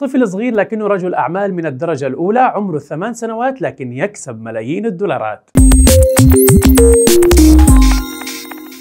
طفل صغير لكنه رجل أعمال من الدرجة الأولى عمره ثمان سنوات لكن يكسب ملايين الدولارات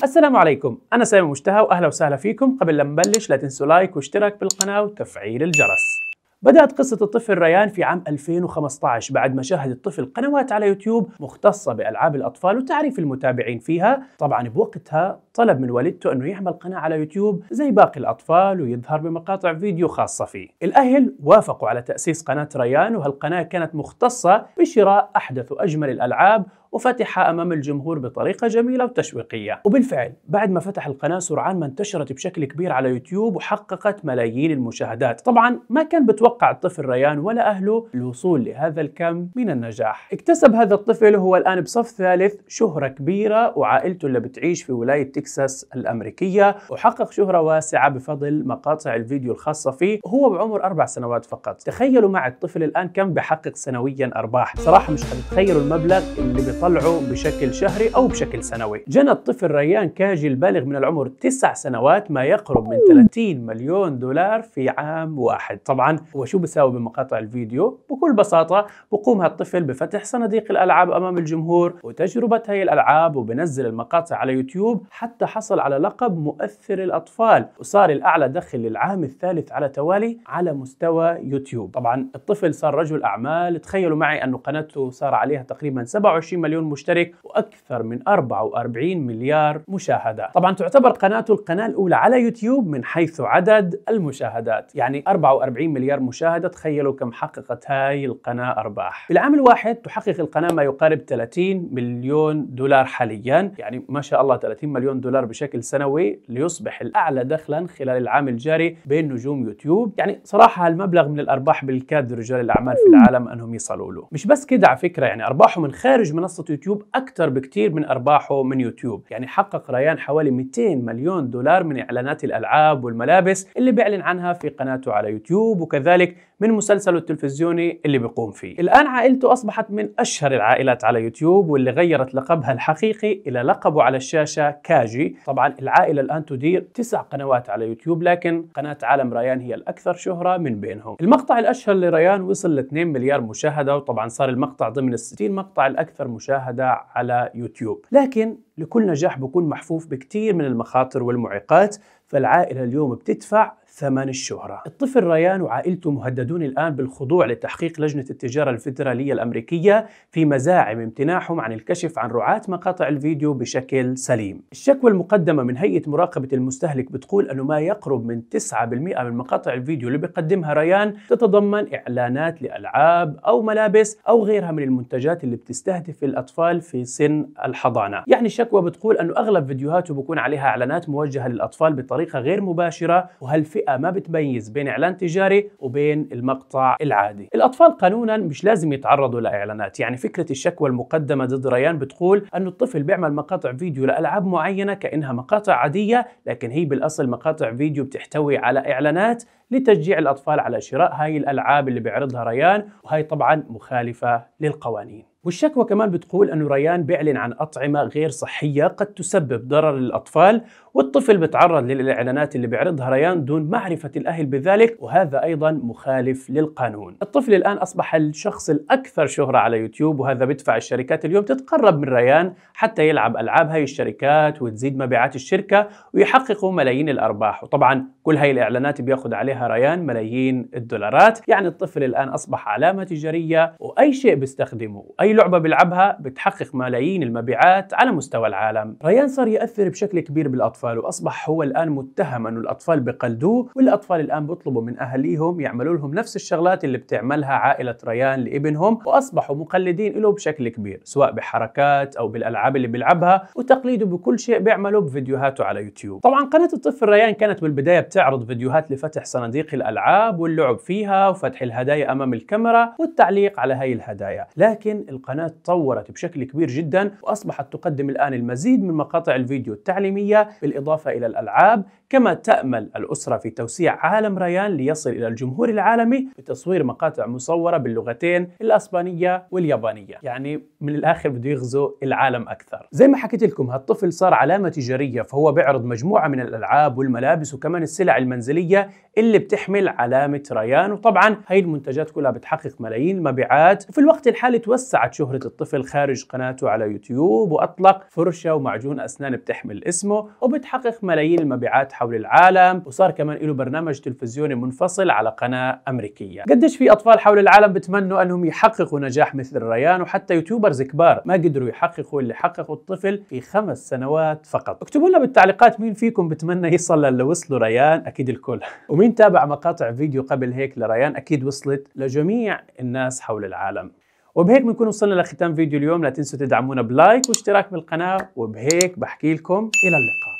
السلام عليكم أنا سامي مشتهى وأهلا وسهلا فيكم قبل لا نبلش لا تنسوا لايك واشتراك بالقناة وتفعيل الجرس بدأت قصة الطفل ريان في عام 2015 بعد ما شاهد الطفل قنوات على يوتيوب مختصة بألعاب الأطفال وتعريف المتابعين فيها طبعا بوقتها طلب من والدته أنه يعمل قناة على يوتيوب زي باقي الأطفال ويظهر بمقاطع فيديو خاصة فيه الأهل وافقوا على تأسيس قناة ريان وهالقناة كانت مختصة بشراء أحدث وأجمل الألعاب وفتح أمام الجمهور بطريقة جميلة وتشويقية وبالفعل بعد ما فتح القناة سرعان ما انتشرت بشكل كبير على يوتيوب وحققت ملايين المشاهدات طبعا ما كان بتوقع الطفل ريان ولا أهله الوصول لهذا الكم من النجاح اكتسب هذا الطفل وهو الآن بصف ثالث شهرة كبيرة وعائلته اللي بتعيش في ولاية تكساس الأمريكية وحقق شهرة واسعة بفضل مقاطع الفيديو الخاصة فيه وهو بعمر أربع سنوات فقط تخيلوا مع الطفل الآن كم بحقق سنويا أرباح صراحة مش حتتخيلوا المبلغ اللي بيطلع يطلعوا بشكل شهري أو بشكل سنوي جنى الطفل ريان كاجي البالغ من العمر 9 سنوات ما يقرب من 30 مليون دولار في عام واحد طبعا هو شو بيساوي بمقاطع الفيديو بكل بساطة بقوم هالطفل بفتح صناديق الألعاب أمام الجمهور وتجربة هاي الألعاب وبنزل المقاطع على يوتيوب حتى حصل على لقب مؤثر الأطفال وصار الأعلى دخل للعام الثالث على توالي على مستوى يوتيوب طبعا الطفل صار رجل أعمال تخيلوا معي أنه قناته صار عليها تقريبا 27 مليون مليون مشترك واكثر من 44 مليار مشاهده طبعا تعتبر قناته القناه الاولى على يوتيوب من حيث عدد المشاهدات يعني 44 مليار مشاهده تخيلوا كم حققت هاي القناه ارباح في العام الواحد تحقق القناه ما يقارب 30 مليون دولار حاليا يعني ما شاء الله 30 مليون دولار بشكل سنوي ليصبح الاعلى دخلا خلال العام الجاري بين نجوم يوتيوب يعني صراحه هالمبلغ من الارباح بالكاد رجال الاعمال في العالم انهم يصلوا له مش بس كده على فكره يعني ارباحه من خارج منصه منصة يوتيوب أكثر بكثير من أرباحه من يوتيوب يعني حقق ريان حوالي 200 مليون دولار من إعلانات الألعاب والملابس اللي بيعلن عنها في قناته على يوتيوب وكذلك من مسلسله التلفزيوني اللي بيقوم فيه الآن عائلته أصبحت من أشهر العائلات على يوتيوب واللي غيرت لقبها الحقيقي إلى لقبه على الشاشة كاجي طبعا العائلة الآن تدير تسع قنوات على يوتيوب لكن قناة عالم ريان هي الأكثر شهرة من بينهم المقطع الأشهر لريان وصل ل 2 مليار مشاهدة وطبعا صار المقطع ضمن ال 60 مقطع الأكثر مشاهدة المشاهدة على يوتيوب لكن لكل نجاح بيكون محفوف بكتير من المخاطر والمعيقات فالعائلة اليوم بتدفع ثمن الشهرة الطفل ريان وعائلته مهددون الآن بالخضوع لتحقيق لجنة التجارة الفيدرالية الأمريكية في مزاعم امتناعهم عن الكشف عن رعاة مقاطع الفيديو بشكل سليم الشكوى المقدمة من هيئة مراقبة المستهلك بتقول أنه ما يقرب من 9% من مقاطع الفيديو اللي بيقدمها ريان تتضمن إعلانات لألعاب أو ملابس أو غيرها من المنتجات اللي بتستهدف الأطفال في سن الحضانة يعني الشكوى بتقول أنه أغلب فيديوهاته بيكون عليها إعلانات موجهة للأطفال بطريقة غير مباشرة وهالفئة البيئة ما بتميز بين إعلان تجاري وبين المقطع العادي الأطفال قانونا مش لازم يتعرضوا لإعلانات يعني فكرة الشكوى المقدمة ضد ريان بتقول أن الطفل بيعمل مقاطع فيديو لألعاب معينة كأنها مقاطع عادية لكن هي بالأصل مقاطع فيديو بتحتوي على إعلانات لتشجيع الأطفال على شراء هاي الألعاب اللي بيعرضها ريان وهي طبعا مخالفة للقوانين والشكوى كمان بتقول أنه ريان بيعلن عن أطعمة غير صحية قد تسبب ضرر للأطفال والطفل بتعرض للإعلانات اللي بيعرضها ريان دون معرفة الأهل بذلك وهذا أيضا مخالف للقانون الطفل الآن أصبح الشخص الأكثر شهرة على يوتيوب وهذا بدفع الشركات اليوم تتقرب من ريان حتى يلعب ألعاب هاي الشركات وتزيد مبيعات الشركة ويحققوا ملايين الأرباح وطبعا كل هاي الإعلانات بياخد عليها ريان ملايين الدولارات يعني الطفل الآن أصبح علامة تجارية وأي شيء بيستخدمه وأي لعبة بيلعبها بتحقق ملايين المبيعات على مستوى العالم ريان صار يأثر بشكل كبير بالأطفال وأصبح هو الآن متهم أنه الأطفال بقلدوه والأطفال الآن بيطلبوا من أهاليهم يعملوا لهم نفس الشغلات اللي بتعملها عائلة ريان لابنهم وأصبحوا مقلدين له بشكل كبير سواء بحركات أو بالألعاب اللي بيلعبها وتقليده بكل شيء بيعمله بفيديوهاته على يوتيوب طبعا قناة الطفل ريان كانت بالبداية بتعرض فيديوهات لفتح سنة صناديق الألعاب واللعب فيها وفتح الهدايا أمام الكاميرا والتعليق على هاي الهدايا لكن القناة تطورت بشكل كبير جدا وأصبحت تقدم الآن المزيد من مقاطع الفيديو التعليمية بالإضافة إلى الألعاب كما تأمل الأسرة في توسيع عالم ريان ليصل إلى الجمهور العالمي بتصوير مقاطع مصورة باللغتين الأسبانية واليابانية يعني من الآخر بده يغزو العالم أكثر زي ما حكيت لكم هالطفل صار علامة تجارية فهو بيعرض مجموعة من الألعاب والملابس وكمان السلع المنزلية اللي اللي بتحمل علامة ريان وطبعا هاي المنتجات كلها بتحقق ملايين المبيعات وفي الوقت الحالي توسعت شهرة الطفل خارج قناته على يوتيوب وأطلق فرشة ومعجون أسنان بتحمل اسمه وبتحقق ملايين المبيعات حول العالم وصار كمان له برنامج تلفزيوني منفصل على قناة أمريكية قديش في أطفال حول العالم بتمنوا أنهم يحققوا نجاح مثل ريان وحتى يوتيوبرز كبار ما قدروا يحققوا اللي حققوا الطفل في خمس سنوات فقط اكتبوا لنا بالتعليقات مين فيكم بتمنى يصل للي وصلوا ريان أكيد الكل ومين تابع متابعة مقاطع فيديو قبل هيك لريان أكيد وصلت لجميع الناس حول العالم وبهيك بنكون وصلنا لختام فيديو اليوم لا تنسوا تدعمونا بلايك واشتراك بالقناة وبهيك بحكي لكم إلى اللقاء